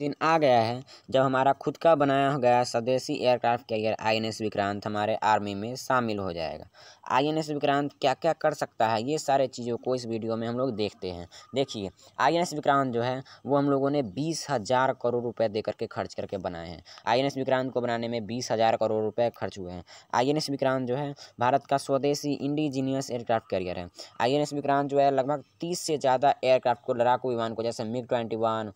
दिन आ गया है जब हमारा खुद का बनाया गया स्वदेशी aircraft carrier I N S Vikrant हमारे आर्मी में शामिल हो जाएगा आई एन एस विक्रांत क्या क्या कर सकता है ये सारे चीज़ों को इस वीडियो में हम लोग देखते हैं देखिए आई एन एस विक्रांत जो है वो हम लोगों ने बीस हज़ार करोड़ रुपए दे करके खर्च करके बनाए हैं आई एन एस विक्रांत को बनाने में बीस हज़ार करोड़ रुपए खर्च हुए हैं आई एन एस विक्रांत जो है भारत का स्वदेशी इंडिजीनियस एयरक्राफ्ट कैरियर है आई एन एस विक्रांत जो है लगभग तीस से ज़्यादा एयरक्राफ्ट को लड़ाकू विमान को जैसे MiG twenty one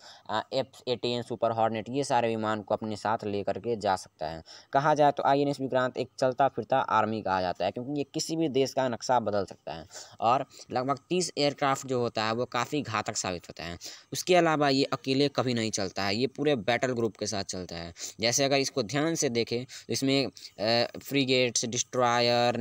F eighteen and Super Hornet ये सारे विमान को अपने साथ लेकर के जा सकता है कहा जाए तो आई एन एस विक्रांत एक चलता फिरता आर्मी कहा जाता है क्योंकि ये किसी भी देश का नक्शा बदल सकता है और लगभग तीस एयरक्राफ्ट जो होता है वो काफ़ी घातक साबित होता है उसके अलावा ये अकेले कभी नहीं चलता है ये पूरे बैटल ग्रुप के साथ चलता है जैसे अगर इसको ध्यान से देखें तो इसमें frigates destroyer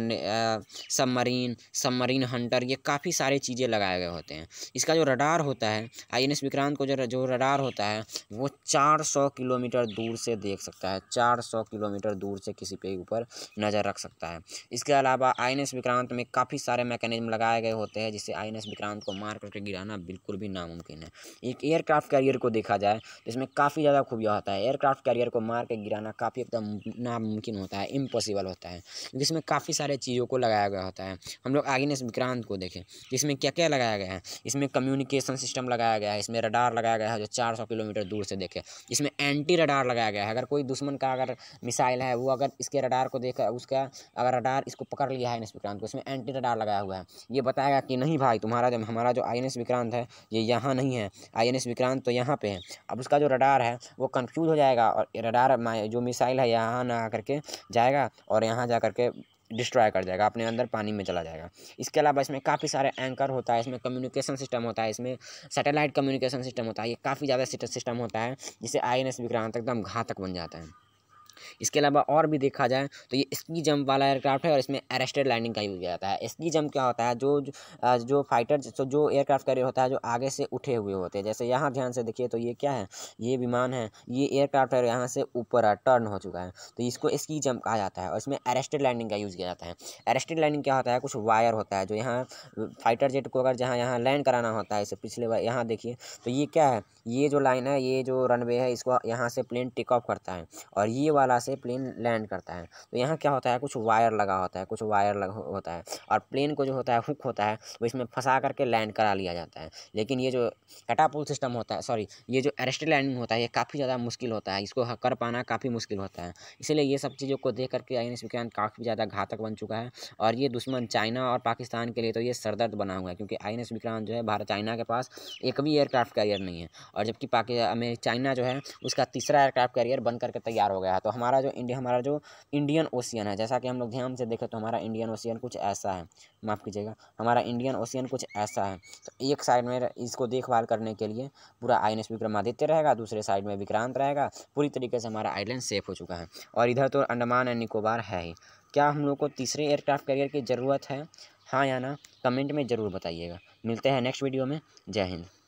submarine submarine hunter ये काफ़ी सारी चीज़ें लगाए गए होते हैं इसका जो रडार होता है आई एन एस विक्रांत को जो जो रडार होता है वो वो 400 किलोमीटर दूर से देख सकता है 400 किलोमीटर दूर से किसी पे ऊपर नज़र रख सकता है इसके अलावा आई विक्रांत में काफ़ी सारे मैकेनिज्म लगाए गए होते हैं जिससे आई विक्रांत को मार करके गिराना बिल्कुल भी नामुमकिन है एक एयरक्राफ्ट कैरियर को देखा जाए तो इसमें काफ़ी ज़्यादा खूबियाँ होता है एयरक्राफ्ट कैरियर को मार के गिराना काफ़ी एकदम नामुमकिन होता है इम्पॉसिबल होता है जिसमें काफ़ी सारे चीज़ों को लगाया गया होता है हम लोग आगिनेस विक्रांत को देखें इसमें क्या क्या लगाया गया है इसमें कम्युनिकेशन सिस्टम लगाया गया है इसमें रडार लगाया गया है जो चार किलोमीटर दूर दूर से देखे इसमें एंटी रडार लगाया गया है अगर कोई दुश्मन का अगर मिसाइल है वो अगर इसके रडार को देखा उसका अगर रडार इसको पकड़ लिया है आई विक्रांत को इसमें एंटी रडार लगाया हुआ है ये बताएगा कि नहीं भाई तुम्हारा जब हमारा जो आई विक्रांत है ये यहाँ नहीं है आई विक्रांत तो यहाँ पर है अब उसका जो रडार है वो कन्फ्यूज़ हो जाएगा और रडार जो मिसाइल है यहाँ ना करके जाएगा और यहाँ जा करके डिस्ट्रॉय कर जाएगा अपने अंदर पानी में चला जाएगा इसके अलावा इसमें काफ़ी सारे एंकर होता है इसमें कम्युनिकेशन सिस्टम होता है इसमें सैटेलाइट कम्युनिकेशन सिस्टम होता है ये काफ़ी ज़्यादा सिस्टम होता है जिसे आई एन एस विक्रांत एकदम घातक बन जाता है इसके अलावा और भी देखा जाए तो ये स्की जंप वाला एयरक्राफ्ट है और इसमें अरेस्टेड लैंडिंग का यूज किया जाता है स्की जंप क्या होता है जो जो फाइटर जो, जो एयरक्राफ्ट कैरियर होता है जो आगे से उठे हुए होते हैं जैसे यहाँ ध्यान से देखिए तो ये क्या है ये विमान है ये एयरक्राफ्ट है यहाँ से ऊपर टर्न हो चुका है तो इसको स्की जंप कहा जाता है और इसमें अरेस्टेड लैंडिंग का यूज़ किया जाता है अरेस्टेड लैंडिंग क्या होता है कुछ वायर होता है जो यहाँ फाइटर जेट को अगर जहाँ यहाँ लैंड कराना होता है इसे पिछले बार यहाँ देखिए तो ये क्या है ये जो लाइन है ये जो रनवे है इसको यहाँ से प्लेन टेक ऑफ करता है और ये वाला तरह से प्लेन लैंड करता है तो यहाँ क्या होता है कुछ वायर लगा होता है कुछ वायर लगा होता है और प्लेन को जो होता है हुक होता है वो इसमें फंसा करके लैंड करा लिया जाता है लेकिन ये जो कटापुल सिस्टम होता है सॉरी ये जो अरेस्ट लैंडिंग होता है ये काफ़ी ज़्यादा मुश्किल होता है इसको कर पाना काफ़ी मुश्किल होता है इसीलिए ये सब चीज़ों को देख करके आई विज्ञान काफ़ी ज़्यादा घातक बन चुका है और ये दुश्मन चाइना और पाकिस्तान के लिए तो ये सरदर्द बना हुआ है क्योंकि आई विक्रांत जो है भारत चाइना के पास एक भी एयरक्राफ्ट कैरियर नहीं है और जबकि पाकि चाइना जो है उसका तीसरा एयरक्राफ्ट कैरियर बन करके तैयार हो गया है तो हमारा जो इंडिया हमारा जो इंडियन ओशियन है जैसा कि हम लोग ध्यान से देखें तो हमारा इंडियन ओशियन कुछ ऐसा है माफ़ कीजिएगा हमारा इंडियन ओशियन कुछ ऐसा है तो एक साइड में इसको देखभाल करने के लिए पूरा आई एन एस विक्रमादित्य रहेगा दूसरे साइड में विक्रांत रहेगा पूरी तरीके से हमारा आइलैंड सेफ हो चुका है और इधर तो अंडमान एंड निकोबार है ही क्या हम लोग को तीसरे एयरक्राफ्ट कैरियर की ज़रूरत है हाँ या ना कमेंट में ज़रूर बताइएगा मिलते हैं नेक्स्ट वीडियो में जय हिंद